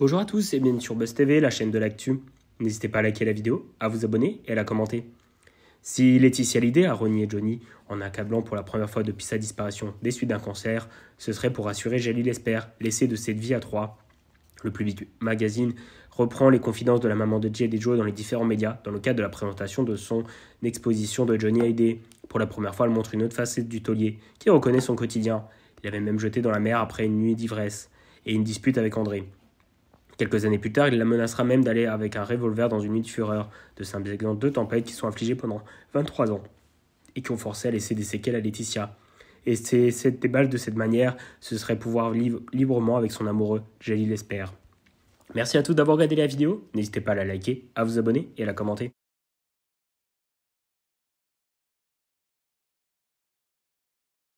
Bonjour à tous et bienvenue sur Buzz TV, la chaîne de l'actu. N'hésitez pas à liker la vidéo, à vous abonner et à la commenter. Si Laetitia l'idée a renié Johnny en accablant pour la première fois depuis sa disparition des suites d'un cancer, ce serait pour rassurer Jelly l'espère, l'essai de cette vie à trois. Le Public Magazine reprend les confidences de la maman de Jay Joe dans les différents médias dans le cadre de la présentation de son exposition de Johnny Hallyday. Pour la première fois, elle montre une autre facette du taulier qui reconnaît son quotidien. Il avait même jeté dans la mer après une nuit d'ivresse et une dispute avec André. Quelques années plus tard, il la menacera même d'aller avec un revolver dans une nuit de fureur, de exemples deux tempêtes qui sont infligées pendant 23 ans et qui ont forcé à laisser des séquelles à Laetitia. Et c'est déballe de cette manière, ce serait pouvoir vivre librement avec son amoureux, Jelly l'espère. Merci à tous d'avoir regardé la vidéo, n'hésitez pas à la liker, à vous abonner et à la commenter.